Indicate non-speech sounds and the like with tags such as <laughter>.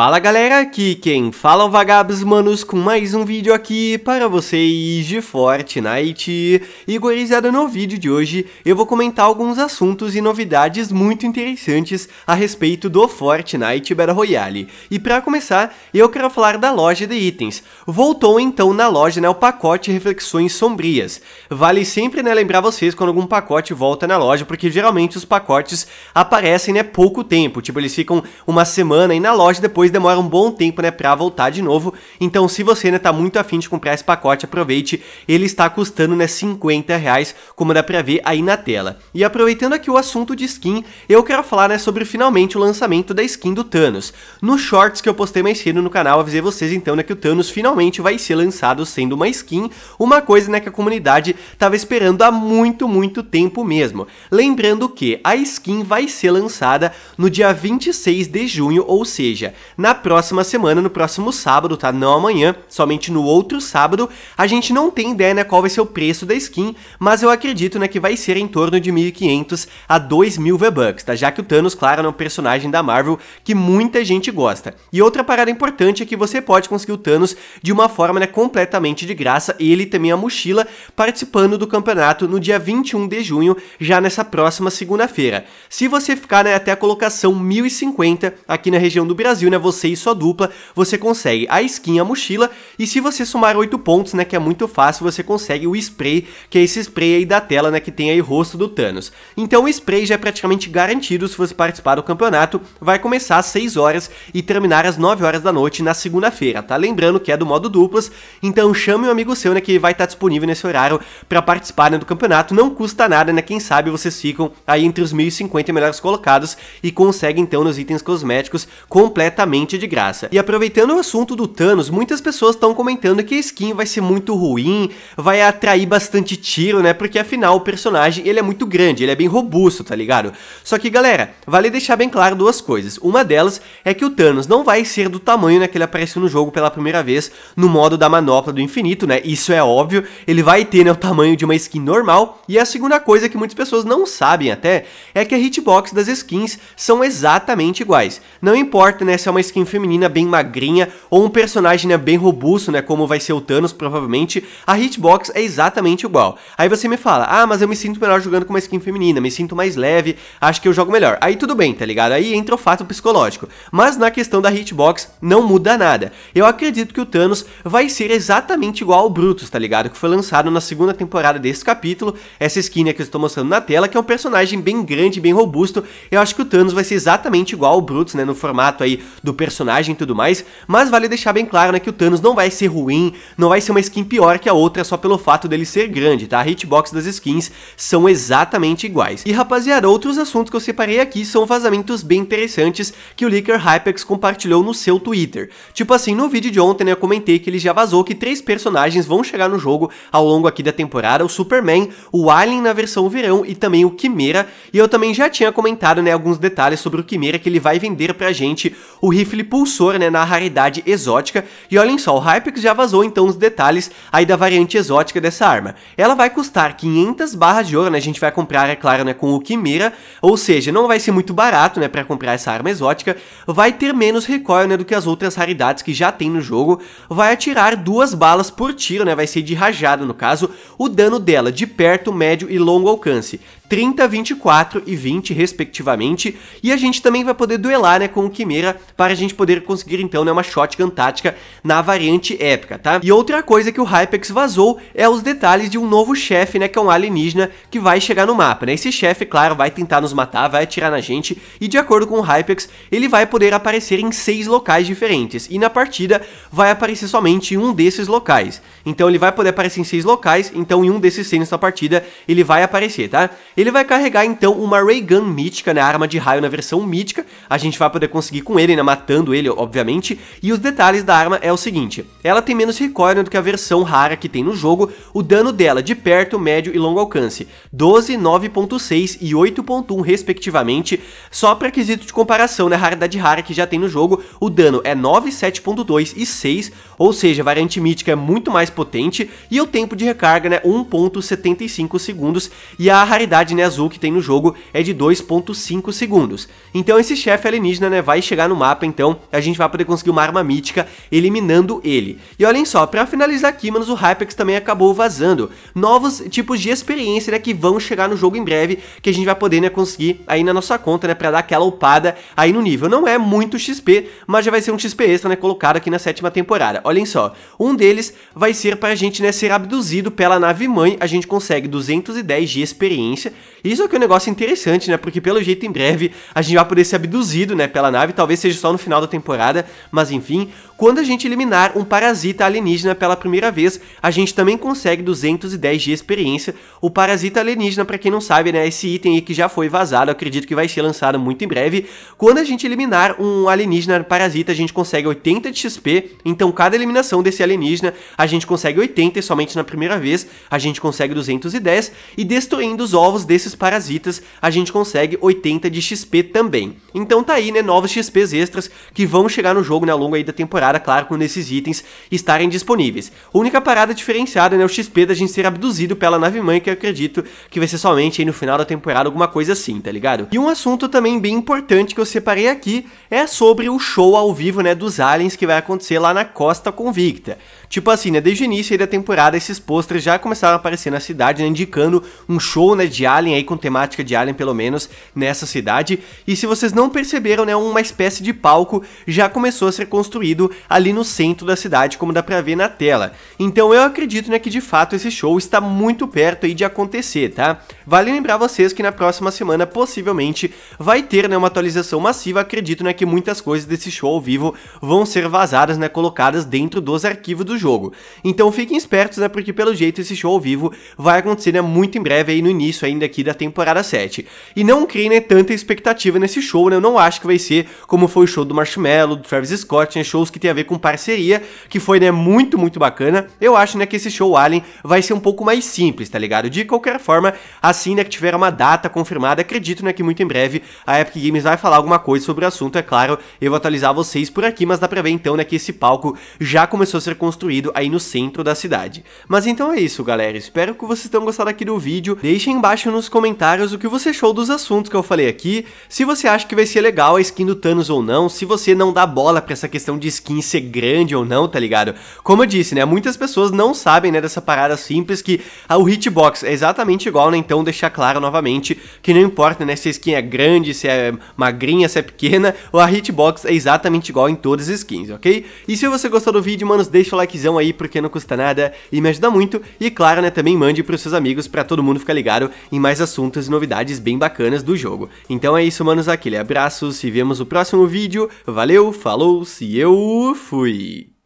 Fala galera, aqui quem fala é o Vagabos Manos com mais um vídeo aqui para vocês de Fortnite. E gorizada, no vídeo de hoje eu vou comentar alguns assuntos e novidades muito interessantes a respeito do Fortnite Battle Royale. E para começar, eu quero falar da loja de itens. Voltou então na loja né, o pacote Reflexões Sombrias. Vale sempre né, lembrar vocês quando algum pacote volta na loja, porque geralmente os pacotes aparecem né, pouco tempo, tipo eles ficam uma semana aí na loja depois depois demora um bom tempo, né, pra voltar de novo. Então, se você, né, tá muito afim de comprar esse pacote, aproveite. Ele está custando, né, 50 reais, como dá pra ver aí na tela. E aproveitando aqui o assunto de skin, eu quero falar, né, sobre finalmente o lançamento da skin do Thanos. Nos shorts que eu postei mais cedo no canal, avisei vocês, então, né, que o Thanos finalmente vai ser lançado sendo uma skin, uma coisa, né, que a comunidade tava esperando há muito, muito tempo mesmo. Lembrando que a skin vai ser lançada no dia 26 de junho, ou seja, na próxima semana, no próximo sábado, tá? Não amanhã, somente no outro sábado. A gente não tem ideia, né, qual vai ser o preço da skin, mas eu acredito, né, que vai ser em torno de 1.500 a 2.000 V-Bucks, tá? Já que o Thanos, claro, é um personagem da Marvel que muita gente gosta. E outra parada importante é que você pode conseguir o Thanos de uma forma, né, completamente de graça, ele e também a mochila, participando do campeonato no dia 21 de junho, já nessa próxima segunda-feira. Se você ficar, né, até a colocação 1050 aqui na região do Brasil, né, você e sua dupla, você consegue a skin, a mochila, e se você somar 8 pontos, né, que é muito fácil, você consegue o spray, que é esse spray aí da tela, né, que tem aí o rosto do Thanos. Então o spray já é praticamente garantido se você participar do campeonato, vai começar às 6 horas e terminar às 9 horas da noite na segunda-feira, tá? Lembrando que é do modo duplas, então chame um amigo seu, né, que vai estar tá disponível nesse horário para participar né, do campeonato, não custa nada, né, quem sabe vocês ficam aí entre os 1050 melhores colocados e conseguem então nos itens cosméticos completamente totalmente de graça. E aproveitando o assunto do Thanos, muitas pessoas estão comentando que a skin vai ser muito ruim, vai atrair bastante tiro, né? Porque afinal o personagem, ele é muito grande, ele é bem robusto, tá ligado? Só que galera, vale deixar bem claro duas coisas. Uma delas é que o Thanos não vai ser do tamanho né, que ele apareceu no jogo pela primeira vez no modo da manopla do infinito, né? Isso é óbvio, ele vai ter né, o tamanho de uma skin normal. E a segunda coisa que muitas pessoas não sabem até é que a hitbox das skins são exatamente iguais. Não importa né, se é uma uma skin feminina bem magrinha ou um personagem né, bem robusto, né, como vai ser o Thanos provavelmente, a hitbox é exatamente igual. Aí você me fala, ah, mas eu me sinto melhor jogando com uma skin feminina, me sinto mais leve, acho que eu jogo melhor. Aí tudo bem, tá ligado? Aí entra o fato psicológico. Mas na questão da hitbox, não muda nada. Eu acredito que o Thanos vai ser exatamente igual ao Brutus, tá ligado? Que foi lançado na segunda temporada desse capítulo, essa skin que eu estou mostrando na tela, que é um personagem bem grande, bem robusto, eu acho que o Thanos vai ser exatamente igual ao Brutus, né, no formato aí do personagem e tudo mais, mas vale deixar bem claro, né, que o Thanos não vai ser ruim, não vai ser uma skin pior que a outra só pelo fato dele ser grande, tá? A hitbox das skins são exatamente iguais. E rapaziada, outros assuntos que eu separei aqui são vazamentos bem interessantes que o Licker Hypex compartilhou no seu Twitter. Tipo assim, no vídeo de ontem né, eu comentei que ele já vazou que três personagens vão chegar no jogo ao longo aqui da temporada, o Superman, o Alien na versão verão e também o Quimera, e eu também já tinha comentado né, alguns detalhes sobre o Quimera que ele vai vender pra gente, o rifle pulsor, né, na raridade exótica, e olhem só, o Hypex já vazou então os detalhes aí da variante exótica dessa arma. Ela vai custar 500 barras de ouro, né, a gente vai comprar, é claro, né, com o Quimera, ou seja, não vai ser muito barato, né, pra comprar essa arma exótica, vai ter menos recoil, né, do que as outras raridades que já tem no jogo, vai atirar duas balas por tiro, né, vai ser de rajada no caso, o dano dela de perto, médio e longo alcance, 30, 24 e 20 respectivamente, e a gente também vai poder duelar, né, com o Quimera para para a gente poder conseguir então né, uma shotgun tática na variante épica, tá? E outra coisa que o Hypex vazou é os detalhes de um novo chefe, né, que é um alienígena que vai chegar no mapa, né? Esse chefe, claro, vai tentar nos matar, vai atirar na gente e de acordo com o Hypex, ele vai poder aparecer em seis locais diferentes e na partida vai aparecer somente em um desses locais. Então ele vai poder aparecer em seis locais, então em um desses seis da partida ele vai aparecer, tá? Ele vai carregar então uma Ray Gun mítica, né, arma de raio na versão mítica, a gente vai poder conseguir com ele, né, matar matando ele, obviamente. E os detalhes da arma é o seguinte, ela tem menos recoil do que a versão rara que tem no jogo, o dano dela de perto, médio e longo alcance, 12, 9.6 e 8.1 respectivamente, só para quesito de comparação na né? raridade rara que já tem no jogo, o dano é 9, 7.2 e 6, ou seja, a variante mítica é muito mais potente, e o tempo de recarga né, 1.75 segundos, e a raridade né, azul que tem no jogo é de 2.5 segundos. Então esse chefe alienígena né, vai chegar no mapa então a gente vai poder conseguir uma arma mítica eliminando ele. E olhem só, pra finalizar aqui, manos, o Hypex também acabou vazando. Novos tipos de experiência, né, que vão chegar no jogo em breve, que a gente vai poder, né, conseguir aí na nossa conta, né, pra dar aquela upada aí no nível. Não é muito XP, mas já vai ser um XP extra, né, colocado aqui na sétima temporada. Olhem só, um deles vai ser pra gente, né, ser abduzido pela nave-mãe, a gente consegue 210 de experiência. Isso aqui é um negócio interessante, né, porque pelo jeito em breve a gente vai poder ser abduzido, né, pela nave, talvez seja só no final da temporada, mas enfim, quando a gente eliminar um parasita alienígena pela primeira vez, a gente também consegue 210 de experiência. O parasita alienígena, para quem não sabe, né, esse item aí que já foi vazado, acredito que vai ser lançado muito em breve. Quando a gente eliminar um alienígena parasita, a gente consegue 80 de XP, então cada eliminação desse alienígena, a gente consegue 80 e somente na primeira vez a gente consegue 210 e destruindo os ovos desses parasitas, a gente consegue 80 de XP também. Então tá aí, né, novos XPs extras que vão chegar no jogo né, ao longo aí da temporada claro, quando esses itens estarem disponíveis. A única parada diferenciada é né, o XP da gente ser abduzido pela nave-mãe, que eu acredito que vai ser somente aí no final da temporada, alguma coisa assim, tá ligado? E um assunto também bem importante que eu separei aqui é sobre o show ao vivo, né, dos aliens que vai acontecer lá na Costa Convicta. Tipo assim, né, desde o início aí da temporada, esses posters já começaram a aparecer na cidade, né, indicando um show, né, de alien aí, com temática de alien pelo menos, nessa cidade. E se vocês não perceberam, né, uma espécie de palco já começou a ser construído ali no centro da cidade, como dá pra ver na tela. Então eu acredito né, que de fato esse show está muito perto aí de acontecer, tá? Vale lembrar vocês que na próxima semana possivelmente vai ter né, uma atualização massiva, acredito né, que muitas coisas desse show ao vivo vão ser vazadas, né, colocadas dentro dos arquivos do jogo. Então fiquem espertos, né, porque pelo jeito esse show ao vivo vai acontecer né, muito em breve aí no início ainda aqui da temporada 7. E não criem né, tanta expectativa nesse show, né, eu não acho que vai ser como foi o show do Marshmello, do Travis Scott, né, shows que tem tem a ver com parceria, que foi, né, muito, muito bacana. Eu acho, né, que esse show Alien vai ser um pouco mais simples, tá ligado? De qualquer forma, assim, né, que tiver uma data confirmada, acredito, né, que muito em breve a Epic Games vai falar alguma coisa sobre o assunto, é claro. Eu vou atualizar vocês por aqui, mas dá pra ver, então, né, que esse palco já começou a ser construído aí no centro da cidade. Mas então é isso, galera. Espero que vocês tenham gostado aqui do vídeo. Deixem embaixo nos comentários o que você achou dos assuntos que eu falei aqui, se você acha que vai ser legal a skin do Thanos ou não, se você não dá bola pra essa questão de skin ser grande ou não, tá ligado? Como eu disse, né? Muitas pessoas não sabem, né, dessa parada simples que o hitbox é exatamente igual, né? Então deixar claro novamente que não importa, né, se a skin é grande, se é magrinha, se é pequena, ou <laughs> a hitbox é exatamente igual em todas as skins, ok? E se você gostou do vídeo, manos, deixa o likezão aí porque não custa nada e me ajuda muito. E claro, né, também mande pros seus amigos para todo mundo ficar ligado em mais assuntos e novidades bem bacanas do jogo. Então é isso, manos, aquele abraço, se vemos no próximo vídeo. Valeu, falou, se eu Fui!